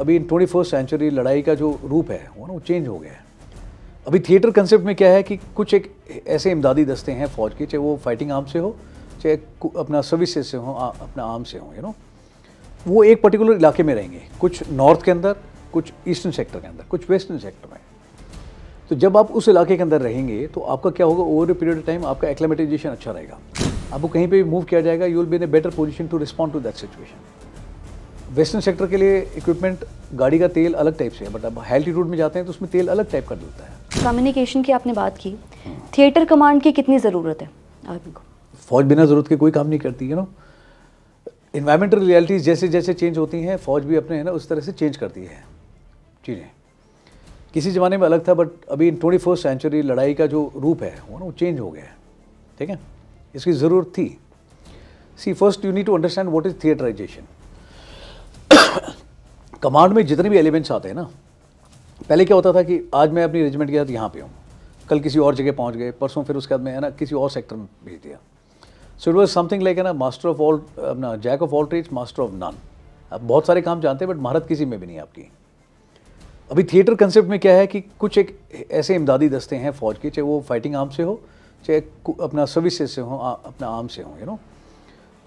अभी twenty first century लड़ाई का जो रूप है वो ना वो चेंज हो गया है अभी थिएटर कंसेप्ट में क्या है कि कुछ एक ऐसे इमदादी दस्ते हैं फ़ौज के चाहे वो फाइटिंग आर्म से हो चाहे अपना सर्विसेज से हो अपना आर्म से हो यू नो वो एक पर्टिकुलर इलाके में रहेंगे कुछ नॉर्थ के अंदर कुछ ईस्टर्न सेक्टर के अंदर कुछ वेस्टर्न सेक्टर में तो जब आप उस इलाके के अंदर रहेंगे तो आपका क्या होगा over a period of time आपका एक्लेमेटाइजेशन अच्छा रहेगा आपको कहीं पे भी मूव किया जाएगा you will be in a better position to respond to that situation western sector के लिए इक्विपमेंट गाड़ी का तेल अलग टाइप से है बट अब हाईटीट्यूड में जाते हैं तो उसमें तेल अलग टाइप का डलता है कम्युनिकेशन की आपने बात की थिएटर कमांड की कितनी ज़रूरत है आदमी को फौज बिना ज़रूरत के कोई काम नहीं करती यू नो इन्वायरमेंटल रियलिटीज़ जैसे जैसे चेंज होती हैं फौज भी अपने है ना उस तरह से चेंज करती है चीज़ें किसी ज़माने में अलग था बट अभी इन ट्वेंटी फर्स्ट सेंचुरी लड़ाई का जो रूप है वो ना वो चेंज हो गया है ठीक है इसकी ज़रूरत थी see first you need to understand what is theaterization command में जितने भी एलिमेंट्स आते हैं ना पहले क्या होता था कि आज मैं अपनी रेजिमेंट के साथ यहाँ पे हूँ कल किसी और जगह पहुँच गए परसों फिर उसके बाद मैं है ना किसी और सेक्टर में भेज दिया so it was something like है ना मास्टर ऑफ ऑल अपना jack of all trades master of none आप बहुत सारे काम जानते हैं बट महारत किसी में भी नहीं आपकी अभी थिएटर कंसेप्ट में क्या है कि कुछ एक ऐसे इमदादी दस्ते हैं फ़ौज के चाहे वो फाइटिंग आर्म से हो चाहे अपना सर्विसेज से हो अपना आर्म से हो यू नो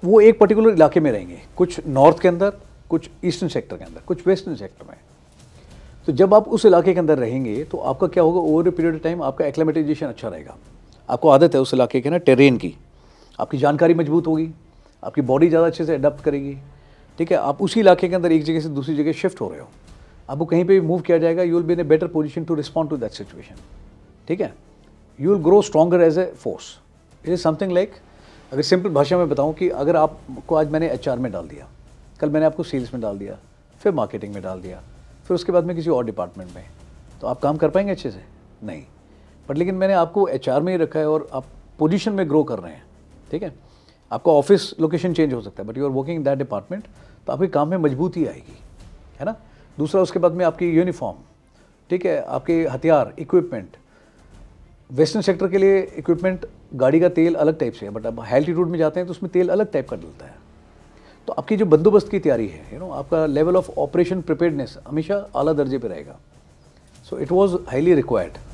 वो एक पर्टिकुलर इलाके में रहेंगे कुछ नॉर्थ के अंदर कुछ ईस्टर्न सेक्टर के अंदर कुछ वेस्टर्न सेक्टर में तो जब आप उस इलाके के अंदर रहेंगे तो आपका क्या होगा over a period of time आपका एक्लेमेटाइजेशन अच्छा रहेगा आपको आदत है उस इलाके के ना टेरेन की आपकी जानकारी मजबूत होगी आपकी बॉडी ज़्यादा अच्छे से अडाप्ट करेगी ठीक है आप उसी इलाके के अंदर एक जगह से दूसरी जगह शिफ्ट हो रहे हो आपको कहीं पर भी मूव किया जाएगा you will be in a better position to respond to that situation ठीक है you will grow stronger as a force it is something like अगर सिंपल भाषा में बताऊँ कि अगर आपको आज मैंने एच में डाल दिया कल मैंने आपको सेल्स में डाल दिया फिर मार्केटिंग में डाल दिया फिर उसके बाद में किसी और डिपार्टमेंट में तो आप काम कर पाएंगे अच्छे से नहीं बट लेकिन मैंने आपको एच में ही रखा है और आप पोजिशन में ग्रो कर रहे हैं ठीक है आपका ऑफिस लोकेशन चेंज हो सकता है but you are working in that department तो आपके काम में मजबूती आएगी है ना दूसरा उसके बाद में आपकी यूनिफॉर्म ठीक है आपके हथियार इक्विपमेंट वेस्टर्न सेक्टर के लिए इक्विपमेंट गाड़ी का तेल अलग टाइप से है बट अब हाई एल्टीट्यूड में जाते हैं तो उसमें तेल अलग टाइप का डलता है तो आपकी जो बंदोबस्त की तैयारी है यू you नो know, आपका लेवल ऑफ ऑपरेशन प्रिपेयर्डनेस हमेशा आला दर्जे पर रहेगा so it was highly required